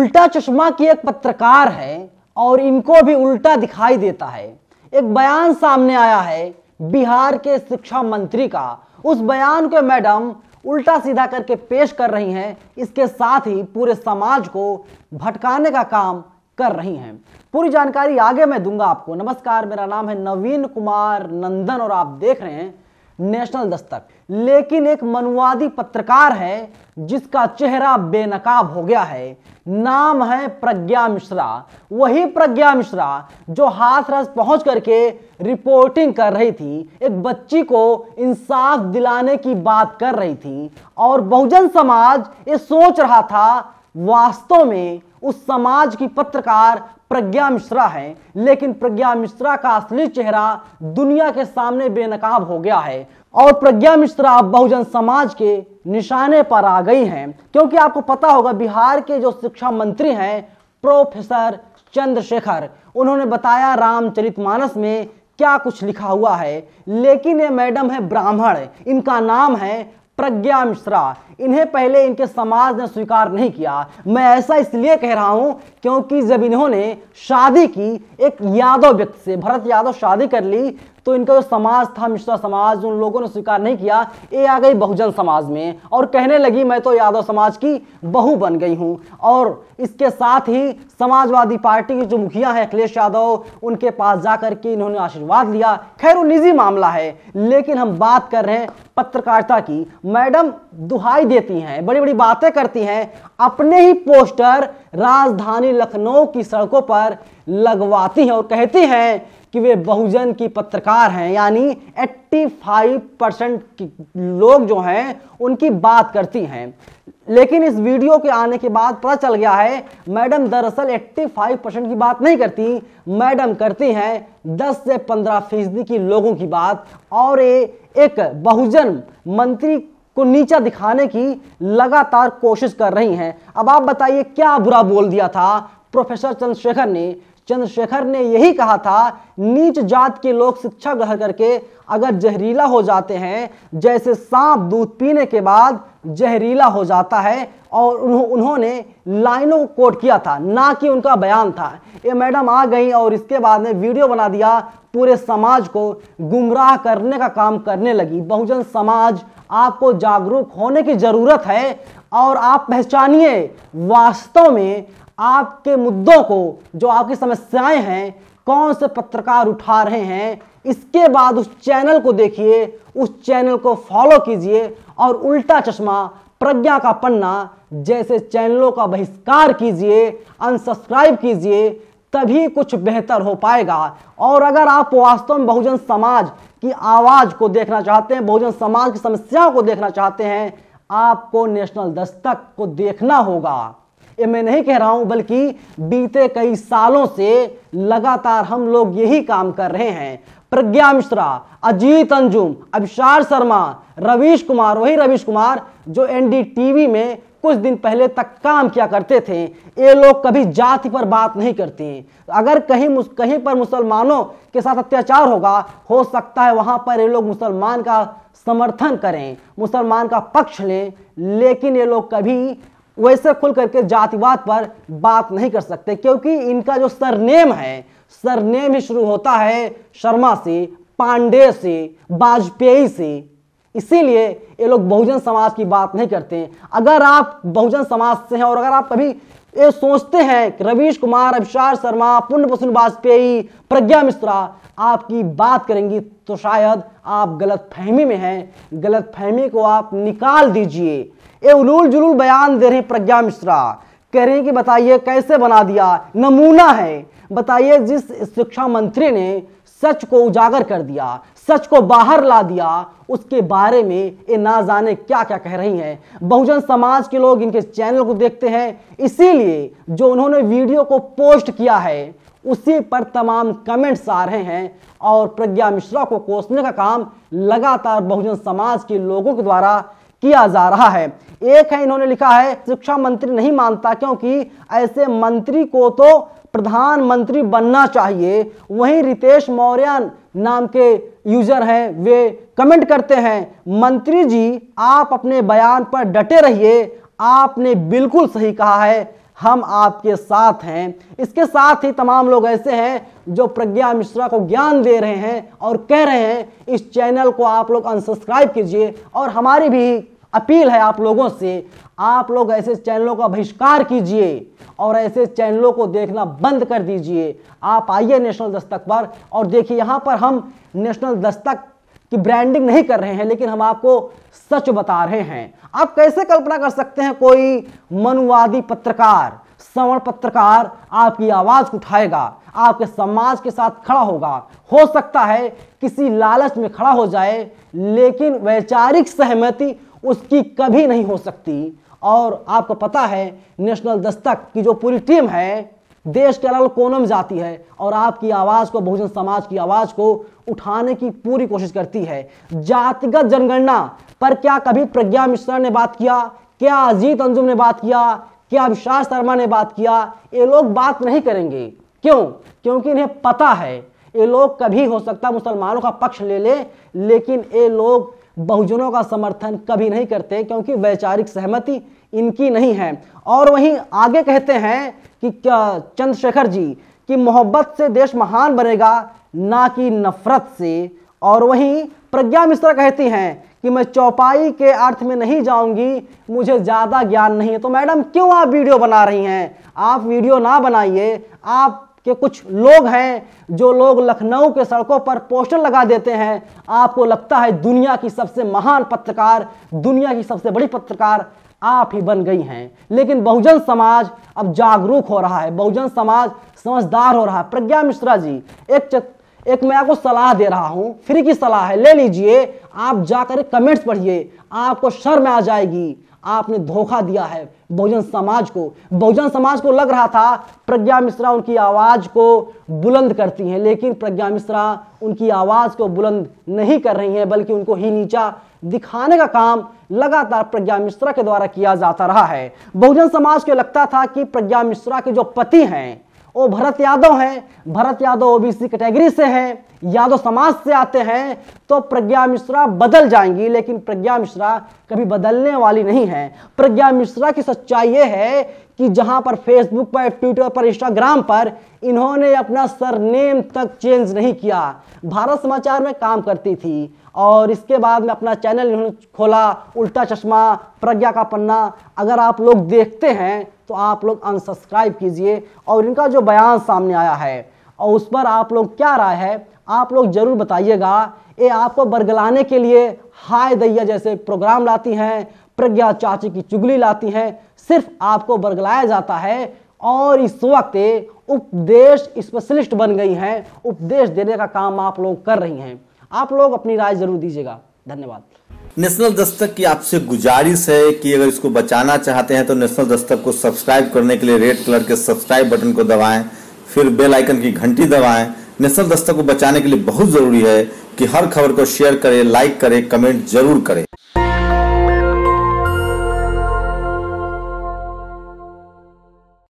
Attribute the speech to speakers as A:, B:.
A: उल्टा चश्मा की एक पत्रकार है और इनको भी उल्टा दिखाई देता है एक बयान सामने आया है बिहार के शिक्षा मंत्री का उस बयान को मैडम उल्टा सीधा करके पेश कर रही हैं इसके साथ ही पूरे समाज को भटकाने का काम कर रही हैं पूरी जानकारी आगे मैं दूंगा आपको नमस्कार मेरा नाम है नवीन कुमार नंदन और आप देख रहे हैं नेशनल दस्तक लेकिन एक मनुवादी पत्रकार है जिसका चेहरा बेनकाब हो गया है नाम है प्रज्ञा मिश्रा वही प्रज्ञा मिश्रा जो हाथरस पहुंच करके रिपोर्टिंग कर रही थी एक बच्ची को इंसाफ दिलाने की बात कर रही थी और बहुजन समाज ये सोच रहा था वास्तव में उस समाज की पत्रकार प्रज्ञा मिश्रा है लेकिन प्रज्ञा मिश्रा का असली चेहरा दुनिया के सामने बेनकाब हो गया है और प्रज्ञा मिश्रा बहुजन समाज के निशाने पर आ गई हैं क्योंकि आपको पता होगा बिहार के जो शिक्षा मंत्री हैं प्रोफेसर चंद्रशेखर उन्होंने बताया रामचरितमानस में क्या कुछ लिखा हुआ है लेकिन ये मैडम है ब्राह्मण इनका नाम है प्रज्ञा मिश्रा इन्हें पहले इनके समाज ने स्वीकार नहीं किया मैं ऐसा इसलिए कह रहा हूं क्योंकि जब इन्होंने शादी की एक यादव व्यक्ति से भरत यादव शादी कर ली तो इनका जो समाज था मिश्रा समाज उन लोगों ने स्वीकार नहीं किया ये आ गई बहुजन समाज में और कहने लगी मैं तो यादव समाज की बहू बन गई हूँ और इसके साथ ही समाजवादी पार्टी के जो मुखिया हैं अखिलेश यादव उनके पास जा करके इन्होंने आशीर्वाद लिया खैर वो निजी मामला है लेकिन हम बात कर रहे हैं पत्रकारिता की मैडम दुहाई देती हैं बड़ी बड़ी बातें करती हैं अपने ही पोस्टर राजधानी लखनऊ की सड़कों पर लगवाती हैं और कहती हैं कि वे बहुजन की पत्रकार हैं यानी 85 परसेंट लोग जो हैं उनकी बात करती हैं लेकिन इस वीडियो के आने के बाद पता चल गया है मैडम दरअसल 85 परसेंट की बात नहीं करती मैडम करती हैं 10 से 15 फीसदी की लोगों की बात और ये एक बहुजन मंत्री को नीचा दिखाने की लगातार कोशिश कर रही हैं अब आप बताइए क्या बुरा बोल दिया था प्रोफेसर चंद्रशेखर ने चंद्रशेखर ने यही कहा था नीच जात के लोग शिक्षा ग्रहण करके अगर जहरीला हो जाते हैं जैसे सांप दूध पीने के बाद जहरीला हो जाता है और उन्हों, उन्होंने लाइनों को कोट किया था ना कि उनका बयान था ये मैडम आ गई और इसके बाद में वीडियो बना दिया पूरे समाज को गुमराह करने का काम करने लगी बहुजन समाज आपको जागरूक होने की ज़रूरत है और आप पहचानिए वास्तव में आपके मुद्दों को जो आपकी समस्याएं हैं कौन से पत्रकार उठा रहे हैं इसके बाद उस चैनल को देखिए उस चैनल को फॉलो कीजिए और उल्टा चश्मा प्रज्ञा का पन्ना जैसे चैनलों का बहिष्कार कीजिए अनसब्सक्राइब कीजिए तभी कुछ बेहतर हो पाएगा और अगर आप वास्तव में बहुजन समाज की आवाज़ को देखना चाहते हैं बहुजन समाज की समस्याओं को देखना चाहते हैं आपको नेशनल दस्तक को देखना होगा ये मैं नहीं कह रहा हूं बल्कि बीते कई सालों से लगातार हम लोग यही काम कर रहे हैं प्रज्ञा मिश्रा अजीत अंजुम अभिशार शर्मा रवीश कुमार वही रवीश कुमार जो एनडीटीवी में कुछ दिन पहले तक काम किया करते थे ये लोग कभी जाति पर बात नहीं करते अगर कहीं कहीं पर मुसलमानों के साथ अत्याचार होगा हो सकता है वहां पर ये लोग मुसलमान का समर्थन करें मुसलमान का पक्ष लें लेकिन ये लोग कभी वैसे खुल करके जातिवाद पर बात नहीं कर सकते क्योंकि इनका जो सरनेम है सरनेम ही शुरू होता है शर्मा से पांडे से वाजपेयी से इसीलिए ये लोग बहुजन समाज की बात नहीं करते हैं अगर आप बहुजन समाज से हैं और अगर आप कभी ये सोचते हैं कि रवीश कुमार अभिषार शर्मा पुण्य प्रसून वाजपेयी प्रज्ञा मिश्रा आपकी बात करेंगी तो शायद आप गलत फहमी में हैं गलत फहमी को आप निकाल दीजिए ये उलूल जुलूल बयान दे रही प्रज्ञा मिश्रा कह रही कि बताइए कैसे बना दिया नमूना है बताइए जिस शिक्षा मंत्री ने सच को उजागर कर दिया सच को बाहर ला दिया उसके बारे में ये ना जाने क्या क्या कह रही हैं बहुजन समाज के लोग इनके चैनल को देखते हैं इसीलिए जो उन्होंने वीडियो को पोस्ट किया है उसी पर तमाम कमेंट्स आ रहे हैं और प्रज्ञा मिश्रा को कोसने का काम लगातार बहुजन समाज के लोगों के द्वारा किया जा रहा है एक है इन्होंने लिखा है शिक्षा मंत्री नहीं मानता क्योंकि ऐसे मंत्री को तो प्रधानमंत्री बनना चाहिए वहीं रितेश मौर्य नाम के यूजर हैं वे कमेंट करते हैं मंत्री जी आप अपने बयान पर डटे रहिए आपने बिल्कुल सही कहा है हम आपके साथ हैं इसके साथ ही तमाम लोग ऐसे हैं जो प्रज्ञा मिश्रा को ज्ञान दे रहे हैं और कह रहे हैं इस चैनल को आप लोग अनसब्सक्राइब कीजिए और हमारी भी अपील है आप लोगों से आप लोग ऐसे चैनलों का बहिष्कार कीजिए और ऐसे चैनलों को देखना बंद कर दीजिए आप आइए नेशनल दस्तक पर और देखिए यहाँ पर हम नेशनल दस्तक कि ब्रांडिंग नहीं कर रहे हैं लेकिन हम आपको सच बता रहे हैं आप कैसे कल्पना कर सकते हैं कोई मनुवादी पत्रकार श्रवण पत्रकार आपकी आवाज उठाएगा आपके समाज के साथ खड़ा होगा हो सकता है किसी लालच में खड़ा हो जाए लेकिन वैचारिक सहमति उसकी कभी नहीं हो सकती और आपको पता है नेशनल दस्तक की जो पूरी टीम है देश के अलग कोनम जाती है और आपकी आवाज़ को बहुजन समाज की आवाज़ को उठाने की पूरी कोशिश करती है जातिगत जनगणना पर क्या कभी प्रज्ञा मिश्रा ने बात किया क्या अजीत अंजुम ने बात किया क्या अभिशास शर्मा ने बात किया ये लोग बात नहीं करेंगे क्यों क्योंकि इन्हें पता है ये लोग कभी हो सकता मुसलमानों का पक्ष ले ले, लेकिन ये लोग बहुजनों का समर्थन कभी नहीं करते क्योंकि वैचारिक सहमति इनकी नहीं है और वहीं आगे कहते हैं कि चंद्रशेखर जी कि मोहब्बत से देश महान बनेगा ना कि नफरत से और वहीं प्रज्ञा मिश्रा कहती हैं कि मैं चौपाई के अर्थ में नहीं जाऊंगी मुझे ज़्यादा ज्ञान नहीं है तो मैडम क्यों आप वीडियो बना रही हैं आप वीडियो ना बनाइए आप के कुछ लोग हैं जो लोग लखनऊ के सड़कों पर पोस्टर लगा देते हैं आपको लगता है दुनिया की सबसे महान पत्रकार दुनिया की सबसे बड़ी पत्रकार आप ही बन गई हैं लेकिन बहुजन समाज अब जागरूक हो रहा है बहुजन समाज समझदार हो रहा है प्रज्ञा मिश्रा जी एक चत, एक मैं आपको सलाह दे रहा हूं फ्री की सलाह है ले लीजिए आप जाकर कमेंट्स पढ़िए आपको शर्म आ जाएगी आपने धोखा दिया है बहुजन समाज को बहुजन समाज को लग रहा था प्रज्ञा मिश्रा उनकी आवाज को बुलंद करती हैं लेकिन प्रज्ञा मिश्रा उनकी आवाज को बुलंद नहीं कर रही हैं बल्कि उनको ही नीचा दिखाने का काम लगातार प्रज्ञा मिश्रा के द्वारा किया जाता रहा है बहुजन समाज को लगता था कि प्रज्ञा मिश्रा के जो पति हैं वो भरत यादव हैं भरत यादव ओबीसी कैटेगरी से हैं यादव समाज से आते हैं तो प्रज्ञा मिश्रा बदल जाएंगी लेकिन प्रज्ञा मिश्रा कभी बदलने वाली नहीं है प्रज्ञा मिश्रा की सच्चाई यह है कि जहां पर फेसबुक पर ट्विटर पर इंस्टाग्राम पर इन्होंने अपना सरनेम तक चेंज नहीं किया भारत समाचार में काम करती थी और इसके बाद में अपना चैनल इन्होंने खोला उल्टा चश्मा प्रज्ञा का पन्ना अगर आप लोग देखते हैं तो आप लोग अनसब्सक्राइब कीजिए और इनका जो बयान सामने आया है और उस पर आप लोग क्या राय है आप लोग ज़रूर बताइएगा ये आपको बरगलाने के लिए हाय दैया जैसे प्रोग्राम लाती हैं प्रज्ञा चाची की चुगली लाती हैं सिर्फ आपको बरगलाया जाता है और इस वक्त उपदेश स्पेशलिस्ट बन गई हैं उपदेश देने का काम आप लोग कर रही हैं आप लोग अपनी राय जरूर दीजिएगा धन्यवाद नेशनल दस्तक की आपसे गुजारिश है कि अगर इसको बचाना चाहते हैं तो नेशनल दस्तक को सब्सक्राइब करने के लिए रेड कलर के सब्सक्राइब बटन को दबाएं फिर बेल आइकन की घंटी दबाएं नेशनल दस्तक को बचाने के लिए बहुत ज़रूरी है कि हर खबर को शेयर करें लाइक करें कमेंट जरूर करें